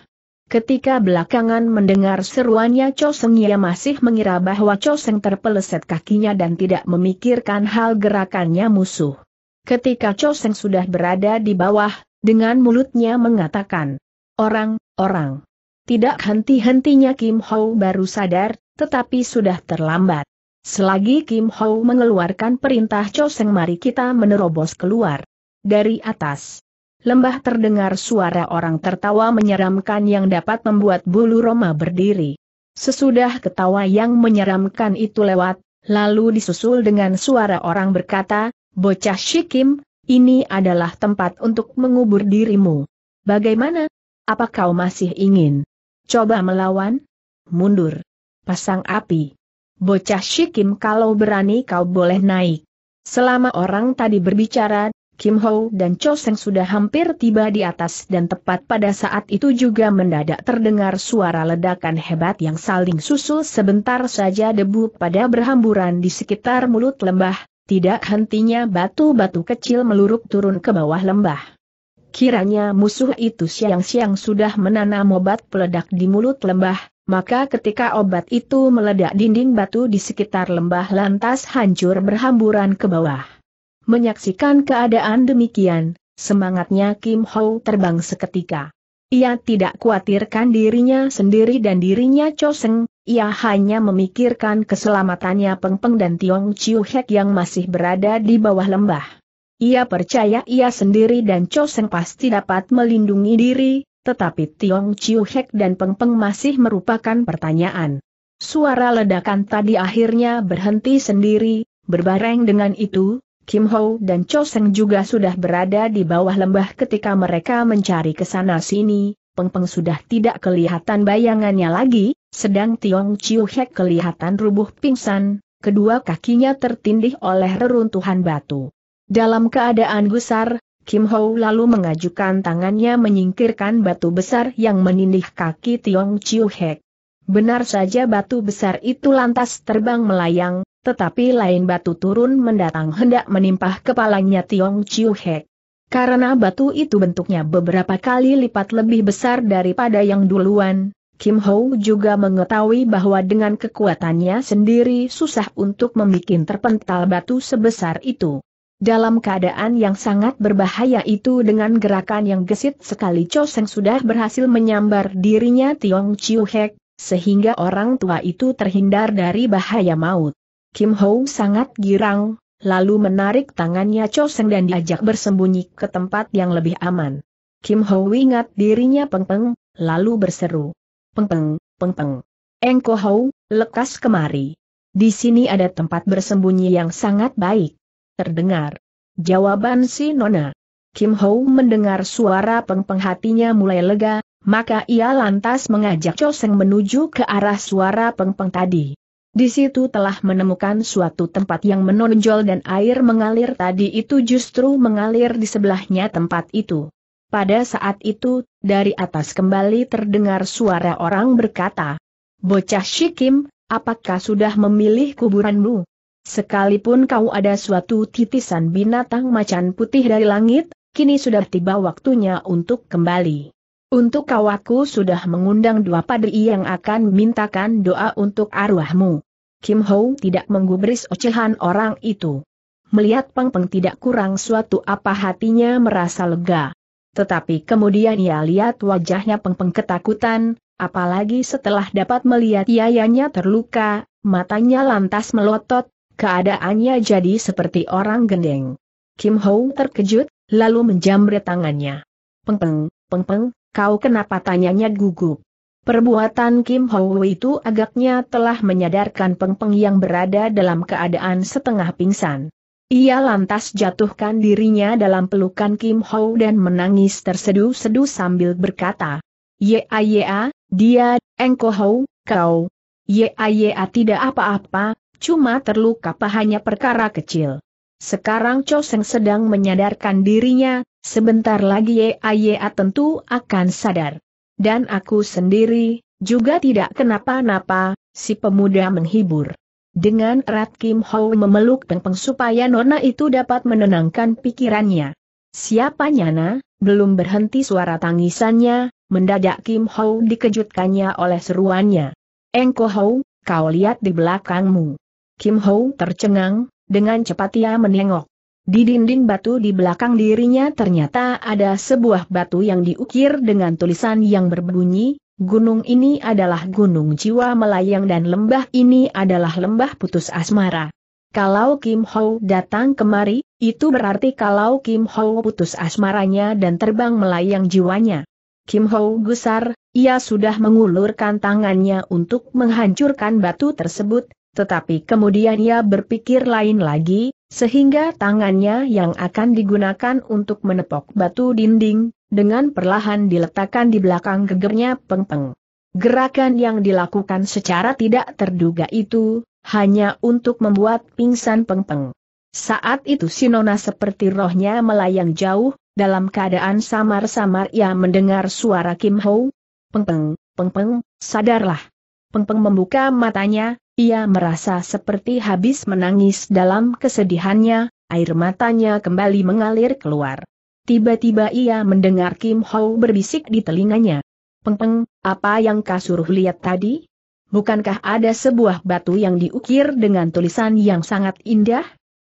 Ketika belakangan mendengar seruannya Cho Seng ia masih mengira bahwa Cho Seng terpeleset kakinya dan tidak memikirkan hal gerakannya musuh. Ketika Cho Seng sudah berada di bawah, dengan mulutnya mengatakan, Orang, orang. Tidak henti-hentinya Kim Ho baru sadar, tetapi sudah terlambat. Selagi Kim Ho mengeluarkan perintah Choseng mari kita menerobos keluar. Dari atas. Lembah terdengar suara orang tertawa menyeramkan yang dapat membuat bulu Roma berdiri. Sesudah ketawa yang menyeramkan itu lewat, lalu disusul dengan suara orang berkata, Bocah Shikim, ini adalah tempat untuk mengubur dirimu. Bagaimana? Apa kau masih ingin? Coba melawan? Mundur pasang api. Bocah Shikim kalau berani kau boleh naik. Selama orang tadi berbicara, Kim Ho dan Cho Seng sudah hampir tiba di atas dan tepat pada saat itu juga mendadak terdengar suara ledakan hebat yang saling susul sebentar saja debu pada berhamburan di sekitar mulut lembah, tidak hentinya batu-batu kecil meluruk turun ke bawah lembah. Kiranya musuh itu siang-siang sudah menanam obat peledak di mulut lembah, maka ketika obat itu meledak dinding batu di sekitar lembah lantas hancur berhamburan ke bawah. Menyaksikan keadaan demikian, semangatnya Kim Ho terbang seketika. Ia tidak khawatirkan dirinya sendiri dan dirinya Choseng, ia hanya memikirkan keselamatannya Peng Peng dan Tiong Chiu Hek yang masih berada di bawah lembah. Ia percaya ia sendiri dan Choseng pasti dapat melindungi diri, tetapi Tiong Chiu Hek dan Peng Peng masih merupakan pertanyaan. Suara ledakan tadi akhirnya berhenti sendiri, berbareng dengan itu, Kim Ho dan Cho Seng juga sudah berada di bawah lembah ketika mereka mencari ke sana sini, Peng Peng sudah tidak kelihatan bayangannya lagi, sedang Tiong Chiu Hek kelihatan rubuh pingsan, kedua kakinya tertindih oleh reruntuhan batu. Dalam keadaan gusar, Kim Ho lalu mengajukan tangannya menyingkirkan batu besar yang menindih kaki Tiong Chiu Hek. Benar saja batu besar itu lantas terbang melayang, tetapi lain batu turun mendatang hendak menimpah kepalanya Tiong Chiu Hek. Karena batu itu bentuknya beberapa kali lipat lebih besar daripada yang duluan, Kim Ho juga mengetahui bahwa dengan kekuatannya sendiri susah untuk membuat terpental batu sebesar itu. Dalam keadaan yang sangat berbahaya itu dengan gerakan yang gesit sekali Cho Seng sudah berhasil menyambar dirinya Tiong Chiu Hek, sehingga orang tua itu terhindar dari bahaya maut. Kim Ho sangat girang, lalu menarik tangannya Cho Seng dan diajak bersembunyi ke tempat yang lebih aman. Kim Ho ingat dirinya Peng Peng, lalu berseru. Peng Peng, Peng Peng. Engko Ho, lekas kemari. Di sini ada tempat bersembunyi yang sangat baik terdengar. Jawaban si Nona. Kim Ho mendengar suara pengpeng hatinya mulai lega, maka ia lantas mengajak Choseng menuju ke arah suara pengpeng tadi. Di situ telah menemukan suatu tempat yang menonjol dan air mengalir tadi itu justru mengalir di sebelahnya tempat itu. Pada saat itu, dari atas kembali terdengar suara orang berkata, Bocah Shikim, apakah sudah memilih kuburanmu? Sekalipun kau ada suatu titisan binatang macan putih dari langit, kini sudah tiba waktunya untuk kembali. Untuk kau aku sudah mengundang dua padri yang akan mintakan doa untuk arwahmu. Kim Ho tidak menggubris ocehan orang itu. Melihat Peng Peng tidak kurang suatu apa hatinya merasa lega. Tetapi kemudian ia lihat wajahnya Peng Peng ketakutan, apalagi setelah dapat melihat yayanya terluka, matanya lantas melotot, Keadaannya jadi seperti orang gendeng. Kim Ho terkejut, lalu menjamret tangannya. Pengpeng, pengpeng, kau kenapa tanyanya gugup? Perbuatan Kim Ho itu agaknya telah menyadarkan pengpeng yang berada dalam keadaan setengah pingsan. Ia lantas jatuhkan dirinya dalam pelukan Kim Ho dan menangis terseduh-seduh sambil berkata, Ya ya, dia, engko Ho, kau. Ya ya tidak apa-apa, cuma terluka pahanya perkara kecil. Sekarang Seng sedang menyadarkan dirinya, sebentar lagi Yaya tentu akan sadar. Dan aku sendiri, juga tidak kenapa-napa, si pemuda menghibur. Dengan erat Kim Ho memeluk Peng Peng supaya Nona itu dapat menenangkan pikirannya. Siapa Nyana? Belum berhenti suara tangisannya, mendadak Kim Ho dikejutkannya oleh seruannya. Engko Ho, kau lihat di belakangmu. Kim Ho tercengang, dengan cepat ia menengok. Di dinding batu di belakang dirinya ternyata ada sebuah batu yang diukir dengan tulisan yang berbunyi, Gunung ini adalah gunung jiwa melayang dan lembah ini adalah lembah putus asmara. Kalau Kim Ho datang kemari, itu berarti kalau Kim Ho putus asmaranya dan terbang melayang jiwanya. Kim Ho gusar, ia sudah mengulurkan tangannya untuk menghancurkan batu tersebut, tetapi kemudian ia berpikir lain lagi, sehingga tangannya yang akan digunakan untuk menepok batu dinding, dengan perlahan diletakkan di belakang gegernya pengpeng. Gerakan yang dilakukan secara tidak terduga itu, hanya untuk membuat pingsan pengpeng. Saat itu Sinona seperti rohnya melayang jauh, dalam keadaan samar-samar ia mendengar suara Kim Ho. Pengpeng, pengpeng, sadarlah. Pengpeng membuka matanya, ia merasa seperti habis menangis dalam kesedihannya, air matanya kembali mengalir keluar. Tiba-tiba ia mendengar Kim Ho berbisik di telinganya. Peng-peng, apa yang kau suruh lihat tadi? Bukankah ada sebuah batu yang diukir dengan tulisan yang sangat indah?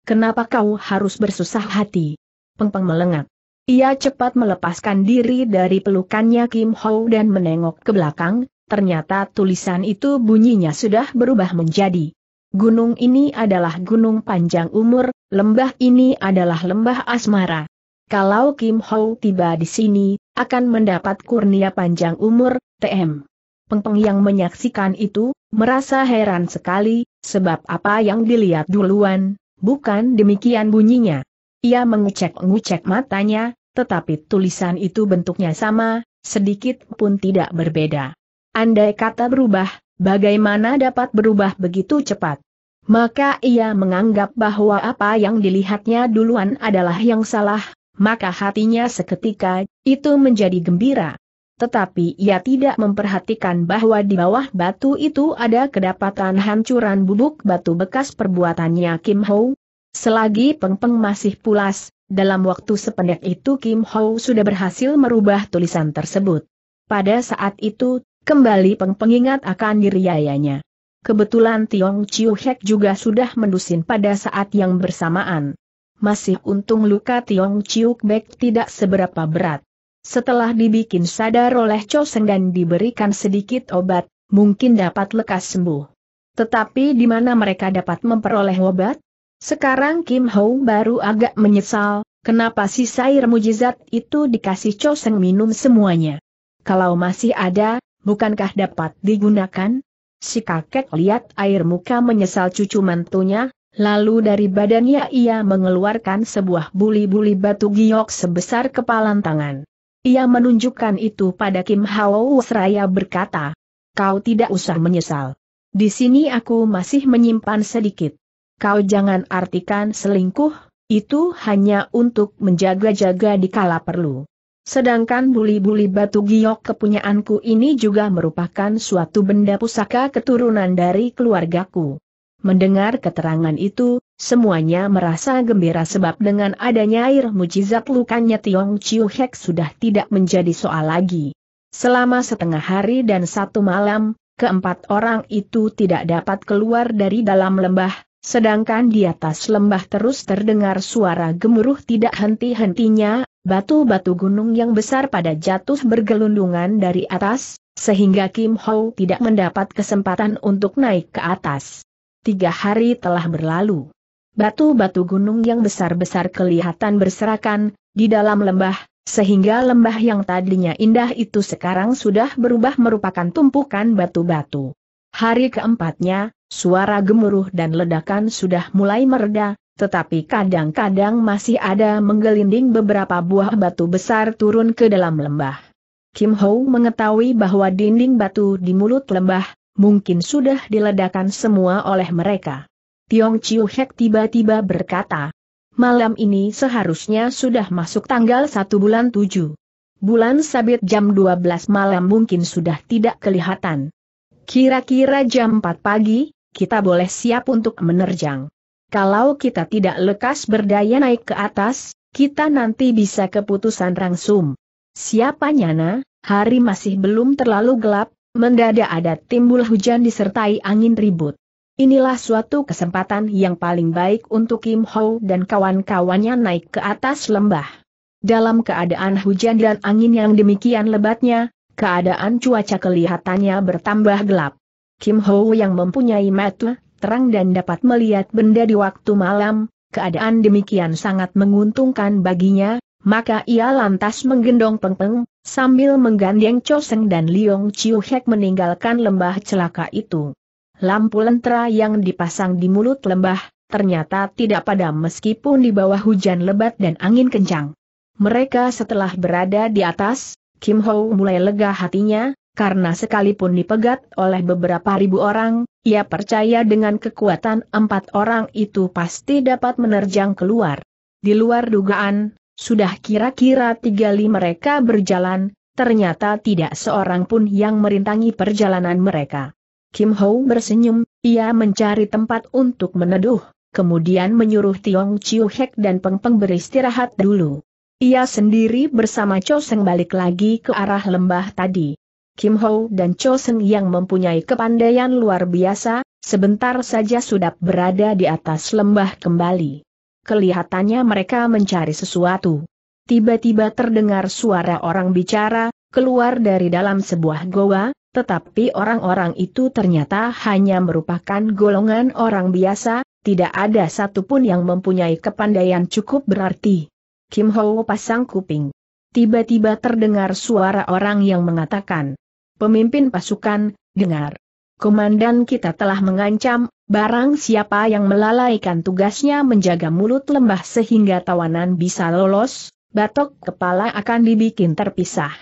Kenapa kau harus bersusah hati? Peng-peng melengak. Ia cepat melepaskan diri dari pelukannya Kim Ho dan menengok ke belakang, ternyata tulisan itu bunyinya sudah berubah menjadi Gunung ini adalah gunung panjang umur, lembah ini adalah lembah asmara. Kalau Kim Ho tiba di sini, akan mendapat kurnia panjang umur, TM. Pengpeng Peng yang menyaksikan itu, merasa heran sekali, sebab apa yang dilihat duluan, bukan demikian bunyinya. Ia mengecek-ngecek matanya, tetapi tulisan itu bentuknya sama, sedikit pun tidak berbeda. Andai kata berubah, bagaimana dapat berubah begitu cepat? Maka ia menganggap bahwa apa yang dilihatnya duluan adalah yang salah, maka hatinya seketika, itu menjadi gembira. Tetapi ia tidak memperhatikan bahwa di bawah batu itu ada kedapatan hancuran bubuk batu bekas perbuatannya Kim Ho. Selagi pengpeng masih pulas, dalam waktu sependek itu Kim Ho sudah berhasil merubah tulisan tersebut. Pada saat itu, Kembali pengingat akan diri ayahnya. Kebetulan Tiong Chiu Hek juga sudah mendusin pada saat yang bersamaan. Masih untung luka Tiong Chiu Hek tidak seberapa berat. Setelah dibikin sadar oleh Chosen dan diberikan sedikit obat, mungkin dapat lekas sembuh. Tetapi di mana mereka dapat memperoleh obat? Sekarang Kim Ho baru agak menyesal, kenapa sisa sair mujizat itu dikasih Chosen minum semuanya. Kalau masih ada, bukankah dapat digunakan? Si kakek lihat air muka menyesal cucu mantunya, lalu dari badannya ia mengeluarkan sebuah buli-buli batu giok sebesar kepalan tangan. Ia menunjukkan itu pada Kim Hao seraya berkata, kau tidak usah menyesal. Di sini aku masih menyimpan sedikit. Kau jangan artikan selingkuh, itu hanya untuk menjaga-jaga di kala perlu. Sedangkan buli-buli batu giok kepunyaanku ini juga merupakan suatu benda pusaka keturunan dari keluargaku. Mendengar keterangan itu, semuanya merasa gembira sebab dengan adanya air mujizat lukanya Tiong Chiu Hek sudah tidak menjadi soal lagi. Selama setengah hari dan satu malam, keempat orang itu tidak dapat keluar dari dalam lembah, sedangkan di atas lembah terus terdengar suara gemuruh tidak henti-hentinya, batu-batu gunung yang besar pada jatuh bergelundungan dari atas, sehingga Kim Ho tidak mendapat kesempatan untuk naik ke atas. Tiga hari telah berlalu. Batu-batu gunung yang besar-besar kelihatan berserakan, di dalam lembah, sehingga lembah yang tadinya indah itu sekarang sudah berubah merupakan tumpukan batu-batu. Hari keempatnya, suara gemuruh dan ledakan sudah mulai mereda, tetapi kadang-kadang masih ada menggelinding beberapa buah batu besar turun ke dalam lembah. Kim Ho mengetahui bahwa dinding batu di mulut lembah, mungkin sudah diledakan semua oleh mereka. Tiong Chiu Hek tiba-tiba berkata, malam ini seharusnya sudah masuk tanggal 1 bulan 7. Bulan sabit jam 12 malam mungkin sudah tidak kelihatan. Kira-kira jam 4 pagi, kita boleh siap untuk menerjang. Kalau kita tidak lekas berdaya naik ke atas, kita nanti bisa keputusan rangsum. Siapa nyana, hari masih belum terlalu gelap, mendadak ada timbul hujan disertai angin ribut. Inilah suatu kesempatan yang paling baik untuk Kim Ho dan kawan-kawannya naik ke atas lembah. Dalam keadaan hujan dan angin yang demikian lebatnya, keadaan cuaca kelihatannya bertambah gelap. Kim Ho yang mempunyai mata terang dan dapat melihat benda di waktu malam, keadaan demikian sangat menguntungkan baginya, maka ia lantas menggendong Pengpeng, sambil menggandeng Choseng dan Liong Chiu Hek meninggalkan lembah celaka itu. Lampu lentera yang dipasang di mulut lembah, ternyata tidak padam meskipun di bawah hujan lebat dan angin kencang. Mereka setelah berada di atas, Kim Ho mulai lega hatinya, karena sekalipun dipegat oleh beberapa ribu orang, ia percaya dengan kekuatan empat orang itu pasti dapat menerjang keluar. Di luar dugaan, sudah kira-kira tiga lima mereka berjalan, ternyata tidak seorang pun yang merintangi perjalanan mereka. Kim Ho bersenyum, ia mencari tempat untuk meneduh, kemudian menyuruh Tiong Chiu Hek dan Peng Peng beristirahat dulu. Ia sendiri bersama Cho Seng balik lagi ke arah lembah tadi. Kim Ho dan Chosen yang mempunyai kepandaian luar biasa, sebentar saja sudah berada di atas lembah kembali. Kelihatannya mereka mencari sesuatu. Tiba-tiba terdengar suara orang bicara, keluar dari dalam sebuah goa, tetapi orang-orang itu ternyata hanya merupakan golongan orang biasa, tidak ada satupun yang mempunyai kepandaian cukup berarti. Kim Ho pasang kuping. Tiba-tiba terdengar suara orang yang mengatakan, Pemimpin pasukan, dengar. Komandan kita telah mengancam, barang siapa yang melalaikan tugasnya menjaga mulut lembah sehingga tawanan bisa lolos, batok kepala akan dibikin terpisah.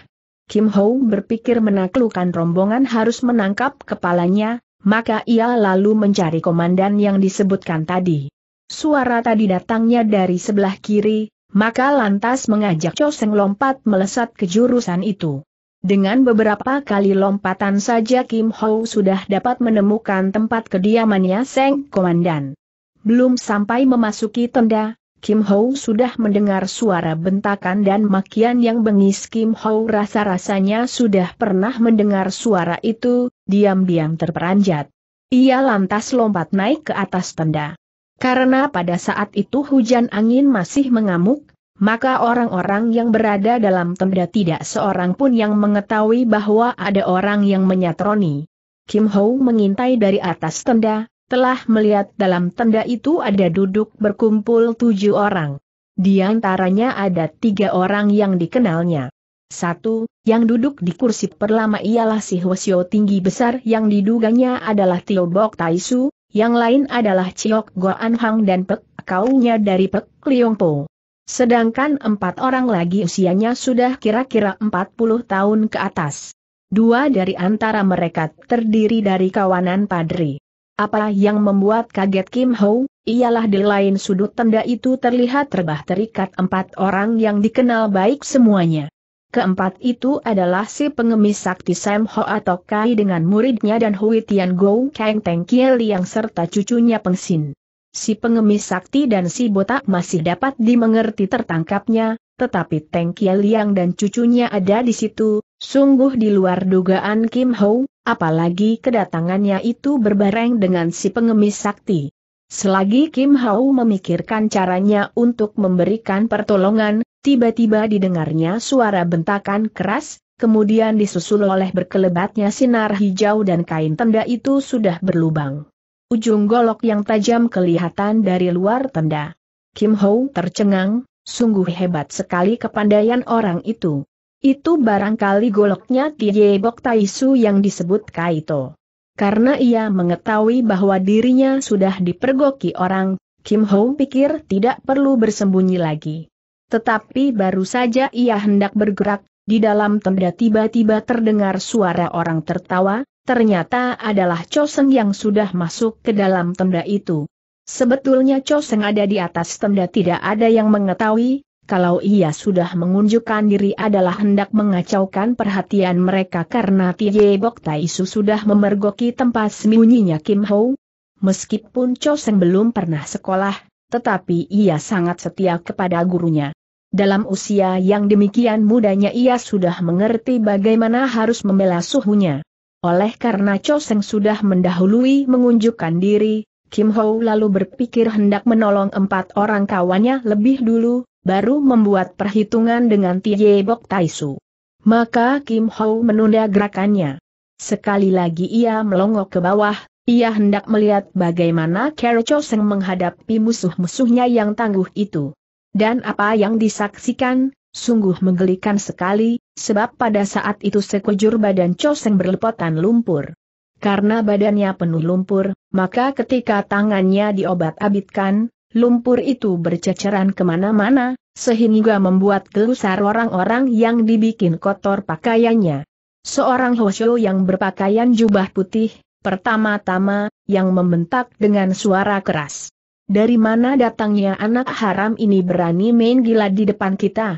Kim Ho berpikir menaklukkan rombongan harus menangkap kepalanya, maka ia lalu mencari komandan yang disebutkan tadi. Suara tadi datangnya dari sebelah kiri, maka lantas mengajak Choseng lompat melesat ke jurusan itu. Dengan beberapa kali lompatan saja Kim Ho sudah dapat menemukan tempat kediamannya Seng Komandan. Belum sampai memasuki tenda, Kim Ho sudah mendengar suara bentakan dan makian yang bengis Kim Ho rasa-rasanya sudah pernah mendengar suara itu, diam-diam terperanjat. Ia lantas lompat naik ke atas tenda. Karena pada saat itu hujan angin masih mengamuk, maka orang-orang yang berada dalam tenda tidak seorang pun yang mengetahui bahwa ada orang yang menyatroni. Kim Ho mengintai dari atas tenda, telah melihat dalam tenda itu ada duduk berkumpul tujuh orang. Di antaranya ada tiga orang yang dikenalnya. Satu, yang duduk di kursi perlama ialah si Hwasyo tinggi besar yang diduganya adalah Tio Bok Taisu, yang lain adalah Chiok Goan Hang dan Pek Kaunya dari Pek Liong Po. Sedangkan empat orang lagi usianya sudah kira-kira empat puluh tahun ke atas. Dua dari antara mereka terdiri dari kawanan padri. Apa yang membuat kaget Kim Ho, ialah di lain sudut tenda itu terlihat terbah terikat empat orang yang dikenal baik semuanya. Keempat itu adalah si pengemis sakti Sam Ho atau Kai dengan muridnya dan Hui Tian Go Kang Teng Kiel yang serta cucunya Peng Sin si pengemis sakti dan si botak masih dapat dimengerti tertangkapnya, tetapi Teng Kia Liang dan cucunya ada di situ, sungguh di luar dugaan Kim Ho, apalagi kedatangannya itu berbareng dengan si pengemis sakti. Selagi Kim Hao memikirkan caranya untuk memberikan pertolongan, tiba-tiba didengarnya suara bentakan keras, kemudian disusul oleh berkelebatnya sinar hijau dan kain tenda itu sudah berlubang. Ujung golok yang tajam kelihatan dari luar tenda. Kim Ho tercengang, sungguh hebat sekali kepandaian orang itu. Itu barangkali goloknya Tiebok Taisu yang disebut Kaito. Karena ia mengetahui bahwa dirinya sudah dipergoki orang, Kim Ho pikir tidak perlu bersembunyi lagi. Tetapi baru saja ia hendak bergerak, di dalam tenda tiba-tiba terdengar suara orang tertawa, ternyata adalah Choseng yang sudah masuk ke dalam tenda itu. Sebetulnya Choseng ada di atas tenda tidak ada yang mengetahui, kalau ia sudah mengunjukkan diri adalah hendak mengacaukan perhatian mereka karena Tie Bok Taisu sudah memergoki tempat sembunyinya Kim Ho. Meskipun Choseng belum pernah sekolah, tetapi ia sangat setia kepada gurunya. Dalam usia yang demikian mudanya ia sudah mengerti bagaimana harus membela suhunya. Oleh karena Cho sudah mendahului mengunjukkan diri, Kim Ho lalu berpikir hendak menolong empat orang kawannya lebih dulu, baru membuat perhitungan dengan Tie Bok Taisu. Maka Kim Ho menunda gerakannya. Sekali lagi ia melongok ke bawah, ia hendak melihat bagaimana Carol Cho menghadapi musuh-musuhnya yang tangguh itu. Dan apa yang disaksikan, Sungguh menggelikan sekali, sebab pada saat itu sekujur badan Choseng berlepotan lumpur. Karena badannya penuh lumpur, maka ketika tangannya diobat-abitkan, lumpur itu berceceran kemana-mana, sehingga membuat gelusar orang-orang yang dibikin kotor pakaiannya. Seorang Hosyo yang berpakaian jubah putih, pertama-tama, yang membentak dengan suara keras. Dari mana datangnya anak haram ini berani main gila di depan kita?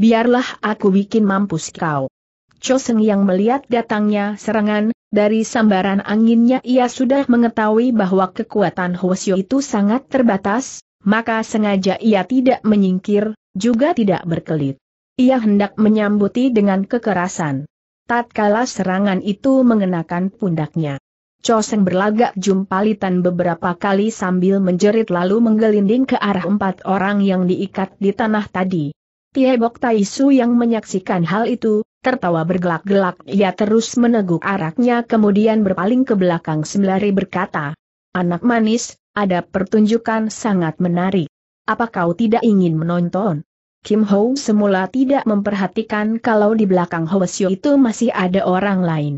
biarlah aku bikin mampus kau. Choseng yang melihat datangnya serangan, dari sambaran anginnya ia sudah mengetahui bahwa kekuatan Hwasyo itu sangat terbatas, maka sengaja ia tidak menyingkir, juga tidak berkelit. Ia hendak menyambuti dengan kekerasan. Tatkala serangan itu mengenakan pundaknya. Choseng berlagak jumpalitan beberapa kali sambil menjerit lalu menggelinding ke arah empat orang yang diikat di tanah tadi. Tiebok Taisu yang menyaksikan hal itu, tertawa bergelak-gelak ia terus meneguk araknya kemudian berpaling ke belakang sembari berkata, Anak manis, ada pertunjukan sangat menarik. Apa kau tidak ingin menonton? Kim Ho semula tidak memperhatikan kalau di belakang Siu itu masih ada orang lain.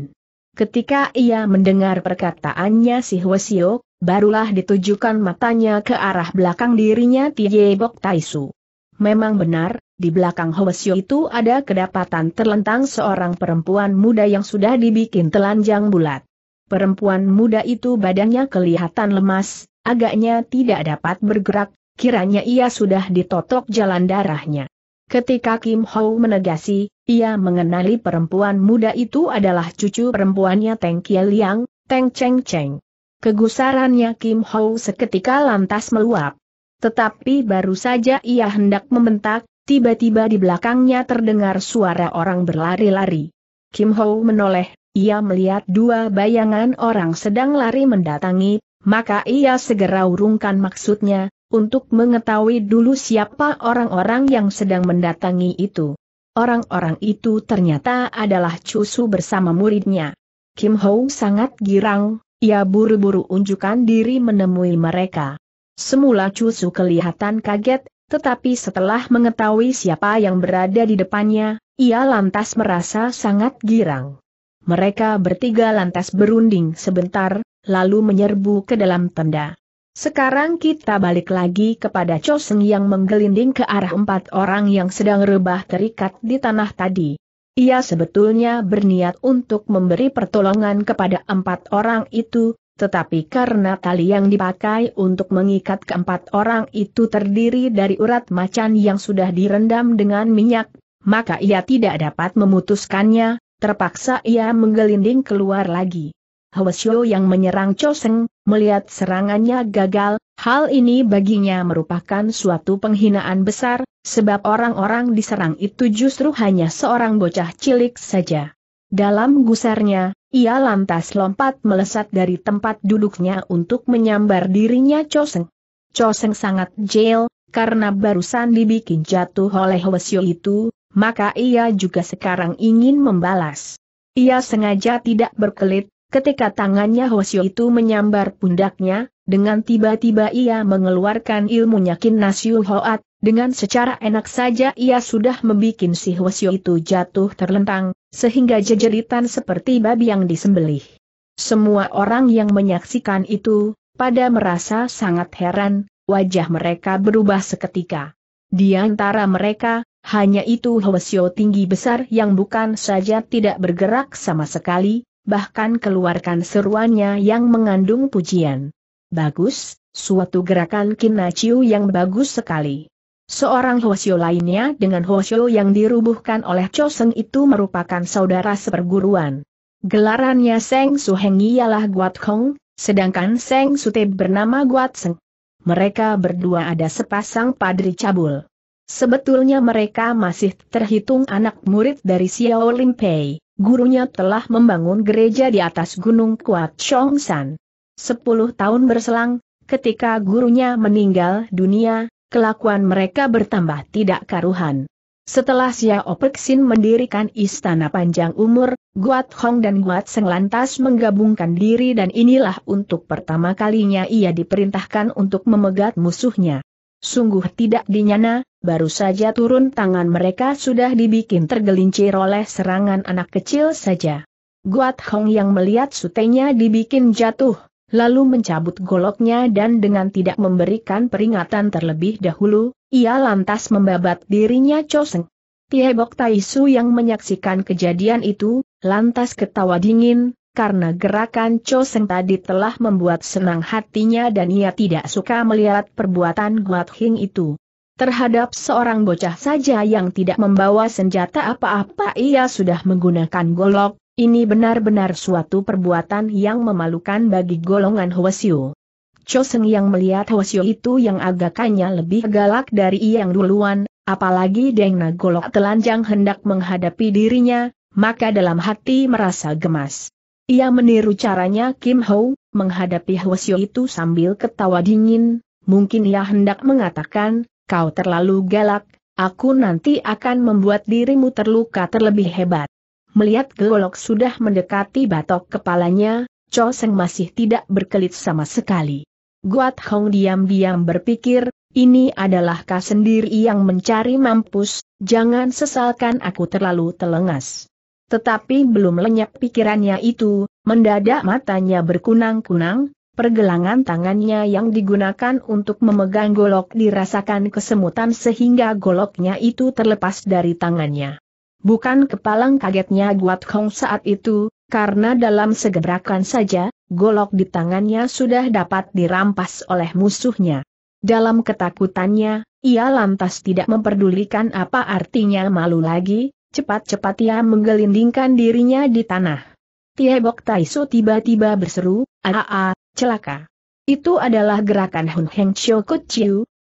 Ketika ia mendengar perkataannya si Siu, barulah ditujukan matanya ke arah belakang dirinya Tiebok Taisu. Memang benar, di belakang Hwasyo itu ada kedapatan terlentang seorang perempuan muda yang sudah dibikin telanjang bulat. Perempuan muda itu badannya kelihatan lemas, agaknya tidak dapat bergerak, kiranya ia sudah ditotok jalan darahnya. Ketika Kim Ho menegasi, ia mengenali perempuan muda itu adalah cucu perempuannya Teng Kiel Liang, Teng Cheng Cheng. Kegusarannya Kim Ho seketika lantas meluap. Tetapi baru saja ia hendak membentak, Tiba-tiba di belakangnya terdengar suara orang berlari-lari. Kim Ho menoleh, ia melihat dua bayangan orang sedang lari mendatangi, maka ia segera urungkan maksudnya, untuk mengetahui dulu siapa orang-orang yang sedang mendatangi itu. Orang-orang itu ternyata adalah Chusu bersama muridnya. Kim Ho sangat girang, ia buru-buru unjukkan diri menemui mereka. Semula Chusu kelihatan kaget, tetapi setelah mengetahui siapa yang berada di depannya, ia lantas merasa sangat girang. Mereka bertiga lantas berunding sebentar, lalu menyerbu ke dalam tenda. Sekarang kita balik lagi kepada Choseng yang menggelinding ke arah empat orang yang sedang rebah terikat di tanah tadi. Ia sebetulnya berniat untuk memberi pertolongan kepada empat orang itu, tetapi karena tali yang dipakai untuk mengikat keempat orang itu terdiri dari urat macan yang sudah direndam dengan minyak, maka ia tidak dapat memutuskannya, terpaksa ia menggelinding keluar lagi. Hwasyo yang menyerang Choseng, melihat serangannya gagal, hal ini baginya merupakan suatu penghinaan besar, sebab orang-orang diserang itu justru hanya seorang bocah cilik saja. Dalam gusarnya, ia lantas lompat melesat dari tempat duduknya untuk menyambar dirinya Choseng. Choseng sangat jail, karena barusan dibikin jatuh oleh Wesio itu, maka ia juga sekarang ingin membalas. Ia sengaja tidak berkelit, ketika tangannya Wesio itu menyambar pundaknya, dengan tiba-tiba ia mengeluarkan ilmunya Kin Nasyu Hoat, dengan secara enak saja ia sudah membuat si Hwasyo itu jatuh terlentang, sehingga jejeritan seperti babi yang disembelih. Semua orang yang menyaksikan itu, pada merasa sangat heran, wajah mereka berubah seketika. Di antara mereka, hanya itu Hwasyo tinggi besar yang bukan saja tidak bergerak sama sekali, bahkan keluarkan seruannya yang mengandung pujian. Bagus, suatu gerakan Kinaciu yang bagus sekali. Seorang Hwasyo lainnya dengan Hwasyo yang dirubuhkan oleh Choseng itu merupakan saudara seperguruan. Gelarannya Seng Suheng ialah Guat Hong, sedangkan Seng Sute bernama Guat Seng. Mereka berdua ada sepasang padri cabul. Sebetulnya mereka masih terhitung anak murid dari Xiao Limpei, gurunya telah membangun gereja di atas gunung Kuat san. Sepuluh tahun berselang, ketika gurunya meninggal dunia, kelakuan mereka bertambah tidak karuhan. Setelah Xiao Peksin mendirikan istana panjang umur, Guat Hong dan Guat Seng lantas menggabungkan diri dan inilah untuk pertama kalinya ia diperintahkan untuk memegat musuhnya. Sungguh tidak dinyana, baru saja turun tangan mereka sudah dibikin tergelincir oleh serangan anak kecil saja. Guat Hong yang melihat sutenya dibikin jatuh, lalu mencabut goloknya dan dengan tidak memberikan peringatan terlebih dahulu, ia lantas membabat dirinya Choseng. Tiebok Taisu yang menyaksikan kejadian itu, lantas ketawa dingin, karena gerakan Choseng tadi telah membuat senang hatinya dan ia tidak suka melihat perbuatan Guat Hing itu. Terhadap seorang bocah saja yang tidak membawa senjata apa-apa ia sudah menggunakan golok, ini benar-benar suatu perbuatan yang memalukan bagi golongan Hwasyu. Choseng yang melihat Hwasyu itu yang agakannya lebih galak dari yang duluan, apalagi Deng Nagolok telanjang hendak menghadapi dirinya, maka dalam hati merasa gemas. Ia meniru caranya Kim Ho, menghadapi Hwasyu itu sambil ketawa dingin, mungkin ia hendak mengatakan, kau terlalu galak, aku nanti akan membuat dirimu terluka terlebih hebat. Melihat golok sudah mendekati batok kepalanya, Cho Seng masih tidak berkelit sama sekali. Guat Hong diam-diam berpikir, ini adalah kau sendiri yang mencari mampus, jangan sesalkan aku terlalu telengas. Tetapi belum lenyap pikirannya itu, mendadak matanya berkunang-kunang, Pergelangan tangannya yang digunakan untuk memegang golok dirasakan kesemutan sehingga goloknya itu terlepas dari tangannya. Bukan kepalang kagetnya Guat Kong saat itu, karena dalam segebrakan saja, golok di tangannya sudah dapat dirampas oleh musuhnya. Dalam ketakutannya, ia lantas tidak memperdulikan apa artinya malu lagi, cepat-cepat ia menggelindingkan dirinya di tanah. Tiebok Taiso tiba-tiba berseru, aa, celaka. Itu adalah gerakan Hun Heng Chiu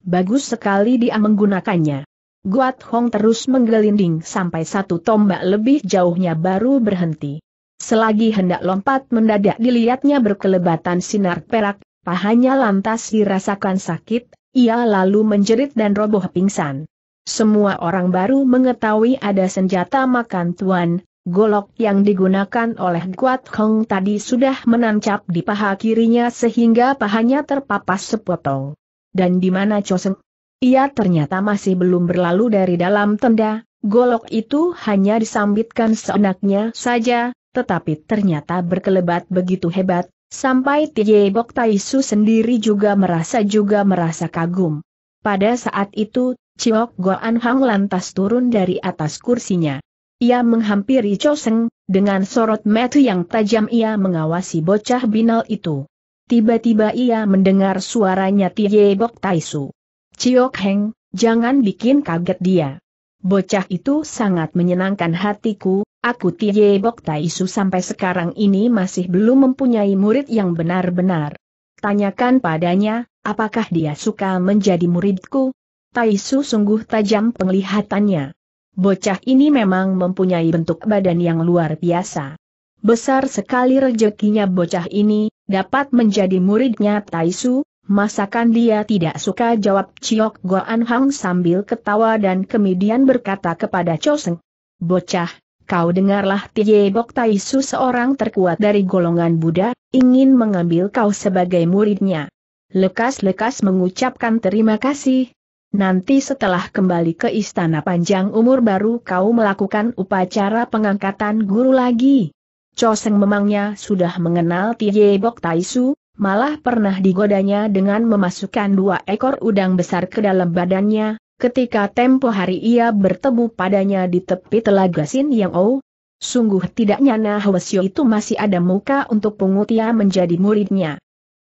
Bagus sekali dia menggunakannya. Guat Hong terus menggelinding sampai satu tombak lebih jauhnya baru berhenti. Selagi hendak lompat mendadak dilihatnya berkelebatan sinar perak, pahanya lantas dirasakan sakit, ia lalu menjerit dan roboh pingsan. Semua orang baru mengetahui ada senjata makan tuan, golok yang digunakan oleh Guat Hong tadi sudah menancap di paha kirinya sehingga pahanya terpapas sepotong. Dan di mana Choseng, ia ternyata masih belum berlalu dari dalam tenda, golok itu hanya disambitkan seenaknya saja, tetapi ternyata berkelebat begitu hebat, sampai Tie Bok Taisu sendiri juga merasa juga merasa kagum. Pada saat itu, Ciok Goan Hang lantas turun dari atas kursinya. Ia menghampiri Choseng, dengan sorot metu yang tajam ia mengawasi bocah binal itu. Tiba-tiba ia mendengar suaranya Tie Bok Taisu. Ciok Heng, jangan bikin kaget dia. Bocah itu sangat menyenangkan hatiku, aku Tie Bok Taisu sampai sekarang ini masih belum mempunyai murid yang benar-benar. Tanyakan padanya, apakah dia suka menjadi muridku? Taisu sungguh tajam penglihatannya. Bocah ini memang mempunyai bentuk badan yang luar biasa. Besar sekali rezekinya bocah ini, dapat menjadi muridnya Taisu, Masakan dia tidak suka jawab Ciok Goan Hang sambil ketawa dan kemudian berkata kepada Choseng. Bocah, kau dengarlah Tie Bok Taisu seorang terkuat dari golongan Buddha, ingin mengambil kau sebagai muridnya. Lekas-lekas mengucapkan terima kasih. Nanti setelah kembali ke istana panjang umur baru kau melakukan upacara pengangkatan guru lagi. Choseng memangnya sudah mengenal Tie Bok Taisu, malah pernah digodanya dengan memasukkan dua ekor udang besar ke dalam badannya, ketika tempo hari ia bertemu padanya di tepi telaga Sin Yang Ou. Sungguh tidak nyana Hwasyo itu masih ada muka untuk pungutia menjadi muridnya.